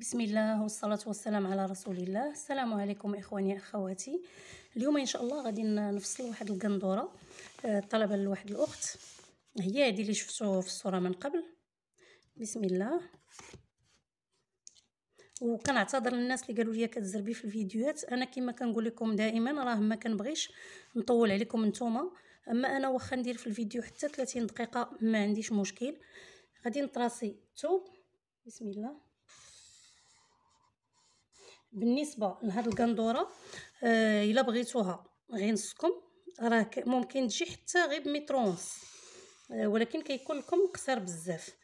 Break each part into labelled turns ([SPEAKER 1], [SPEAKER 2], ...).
[SPEAKER 1] بسم الله والصلاة والسلام على رسول الله السلام عليكم إخواني أخواتي اليوم إن شاء الله غادي نفصل واحد القندورة آه، طلبة لواحد الأخت هي هذه اللي شفتو في الصورة من قبل بسم الله وكنعتذر للناس اللي قالوا لي كتزربي في الفيديوهات انا كما كنقول لكم دائما راه ما كنبغيش نطول عليكم نتوما اما انا واخا ندير في الفيديو حتى 30 دقيقه ما عنديش مشكل غادي نطراسي الثوب بسم الله بالنسبه لهاد القندوره آه الا بغيتوها غير نصكم راه ممكن تجي حتى غير بميطرونس آه ولكن كيكون لكم قصير بزاف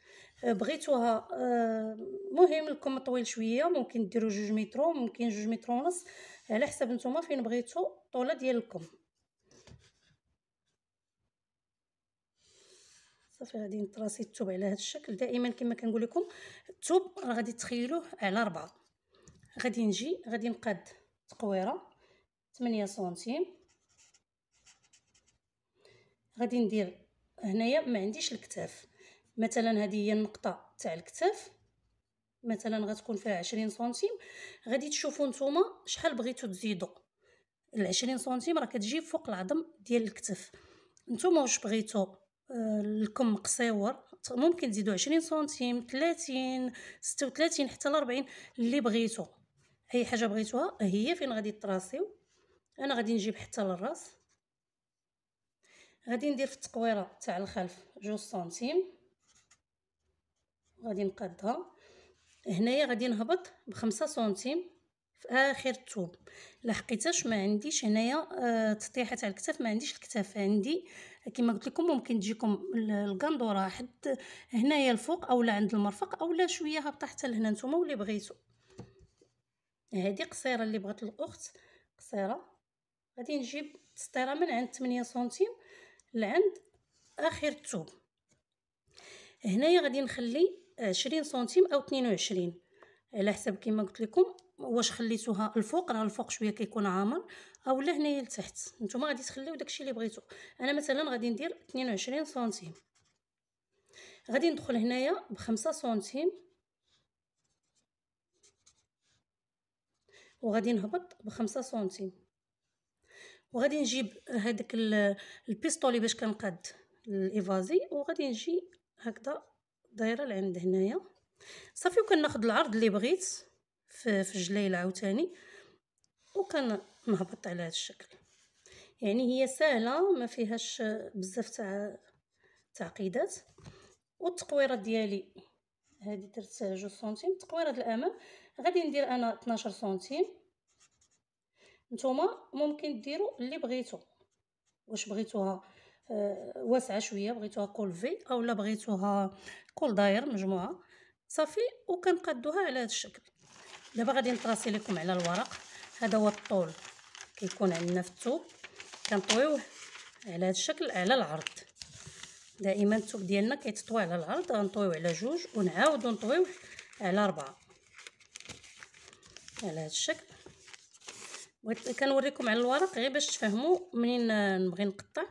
[SPEAKER 1] آه بغيتوها آه مهم لكم طويل شويه ممكن ديروا جوج متر ممكن جوج متر ونص على حسب نتوما فين بغيتو الطوله ديالكم صافي غادي نطراسي الثوب على هذا الشكل دائما كما كنقول لكم الثوب راه غادي تخيلوه على ربعه غادي نجي غادي نقاد تقويره 8 سنتيم غادي ندير هنايا ما عنديش الكتاف مثلا هذه هي النقطه تاع الكتاف مثلا غتكون فيها 20 سنتيم غادي تشوفوا نتوما شحال بغيتو تزيدوا ال 20 سنتيم راه كتجي فوق العظم ديال الكتف نتوما واش بغيتو آه، الكم قصيور ممكن تزيدوا 20 سنتيم 30 36 حتى ل 40 اللي بغيتو اي حاجه بغيتوها هي فين غادي تراسيو انا غادي نجيب حتى للراس غادي ندير في التقويره تاع الخلف جوج سنتيم غادي نقادها هنايا غادي نهبط بخمسة سنتيم في اخر الثوب لحقيتاش ما عنديش هنايا آه تطيحه تاع الكتاف ما عنديش الكتاف عندي كما قلت لكم ممكن تجيكم القندوره حد هنايا الفوق اولا عند المرفق اولا شويه هابطه حتى لهنا نتوما واللي بغيتو هذه قصيره اللي بغات الاخت قصيره غادي نجيب تسطيره من عند 8 سنتيم لعند اخر الثوب هنايا غادي نخلي 20 سنتيم او 22 على حسب كما قلت لكم واش خليتوها الفوق راه الفوق شويه كيكون عامر اولا هنايا لتحت نتوما غادي تخليو داكشي اللي بغيتو انا مثلا غادي ندير 22 سنتيم غادي ندخل هنايا بخمسة سنتيم وغادي نهبط بخمسة سنتيم وغادي نجيب هذاك البيستولي باش كنقاد الايفازي وغادي نجي هكذا دايره لعند هنايا صافي وكناخذ العرض اللي بغيت في, في الجليل عاوتاني وكنهبط على هذا الشكل يعني هي سهله ما فيهاش بزاف تاع تعقيدات والتقويره ديالي هذه درت جوج سنتيم التقويره الامام غادي ندير انا 12 سنتيم نتوما ممكن ديروا اللي بغيتو واش بغيتوها آه، واسعه شويه بغيتوها كولفي اولا بغيتوها كول داير مجموعه صافي وكنقادوها على هذا الشكل دابا غادي نطراسي لكم على الورق هذا هو الطول كيكون عندنا في الثوب كنطويوه على هذا الشكل على العرض دائما الثوب ديالنا كيتطوي على العرض غنطويو على جوج ونعاودو نطويوه على ربعة على هذا الشكل بغيت كنوريكم على الورق غير باش تفهموا منين نبغي نقطع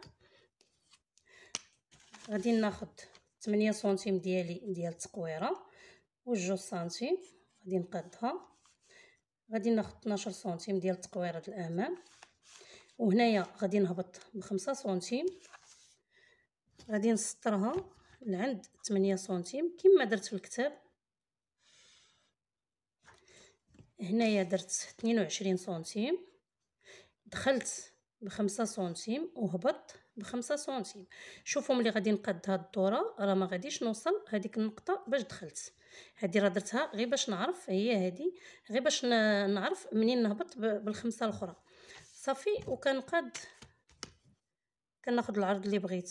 [SPEAKER 1] غادي ناخذ 8 سنتيم ديالي ديال التقويره و2 سنتيم غادي نقادها غادي ناخذ 12 سنتيم ديال التقويره ديال الامام وهنايا غادي نهبط ب 5 سنتيم غادي نسطرها لعند 8 سنتيم كما درت في الكتاب هنايا درت اثنين وعشرين سنتيم دخلت بخمسة سنتيم وهبطت بخمسة سنتيم شوفوا ملي غادي نقاد هاد الدوره راه ما غاديش نوصل هذيك النقطه باش دخلت هذه راه درتها غير باش نعرف هي هذه غير باش نعرف منين نهبط بالخمسه الاخرى صافي وكنقاد كناخذ العرض اللي بغيت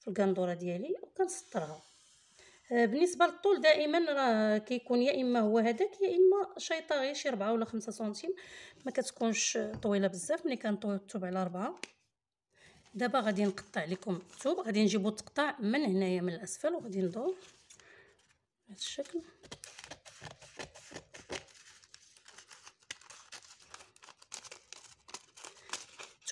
[SPEAKER 1] في القندوره ديالي وكنسطرها آه، بالنسبه للطول دائما راه كيكون يا اما هو هذاك يا اما شيطه غير شي 4 ولا 5 سنتيم ما كتكونش طويله بزاف ملي كنطوي الثوب على 4 دابا غادي نقطع لكم الثوب غادي نجيبو التقطاع من هنايا من الاسفل وغادي ندور بهذا الشكل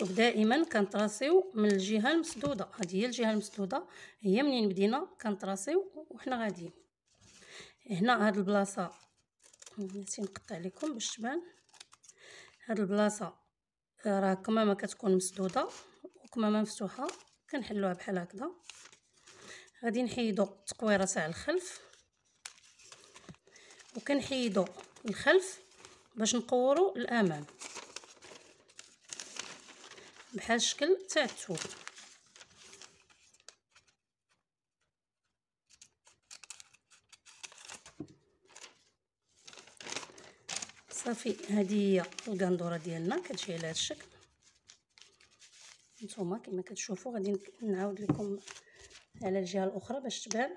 [SPEAKER 1] شوف دائما كنطراسيو من الجهه المسدوده هذه هي الجهه المسدوده هي منين بدينا كنطراسيو وحنا غاديين هنا هاد البلاصه نسيت نقطع لكم باش تبان هاد البلاصه راه كمامه كتكون مسدوده وكمامه مفتوحه كنحلوها بحال هكذا غادي نحيدو التكويره تاع الخلف وكنحيدو الخلف باش نقورو الامام بحال الشكل تاع الثوب صافي هذه هي القندوره ديالنا كتجي على هذا الشكل نتوما كما كتشوفوا غادي نعاود لكم على الجهه الاخرى باش تبان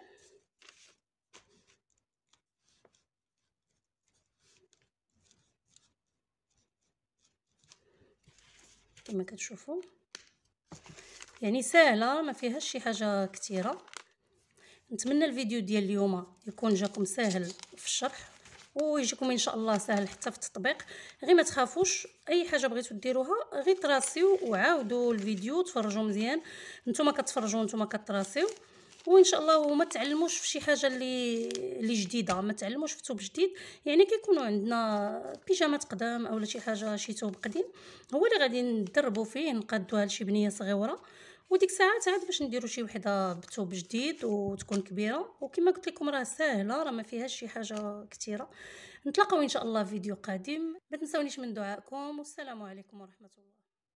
[SPEAKER 1] كما كتشوفوا يعني سهله ما فيهاش شي حاجه كثيره نتمنى الفيديو ديال اليوم يكون جاكم سهل في الشرح ويجيكم ان شاء الله سهل حتى في التطبيق غير ما تخافوش اي حاجه بغيتو ديروها غير تراسيو وعاودوا الفيديو تفرجوا مزيان نتوما كتفرجوا نتوما كتراسيو وان شاء الله وما تعلموش في شي حاجه اللي اللي جديده ما تعلموش في ثوب جديد يعني كيكونوا عندنا بيجامات قدام اولا شي حاجه شي ثوب قديم هو اللي غادي ندربوا فيه نقادوها لشي بنيه صغيره وديك الساعات عاد باش نديرو شي وحده بثوب جديد وتكون كبيره وكما قلت لكم راه ساهله راه ما فيهاش شي حاجه كثيره نتلاقاو ان شاء الله في فيديو قادم ما تنساونيش من دعائكم والسلام عليكم ورحمه الله